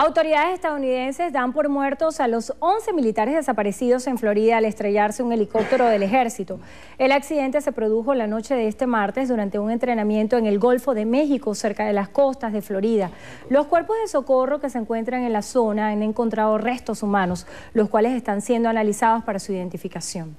Autoridades estadounidenses dan por muertos a los 11 militares desaparecidos en Florida al estrellarse un helicóptero del ejército. El accidente se produjo la noche de este martes durante un entrenamiento en el Golfo de México, cerca de las costas de Florida. Los cuerpos de socorro que se encuentran en la zona han encontrado restos humanos, los cuales están siendo analizados para su identificación.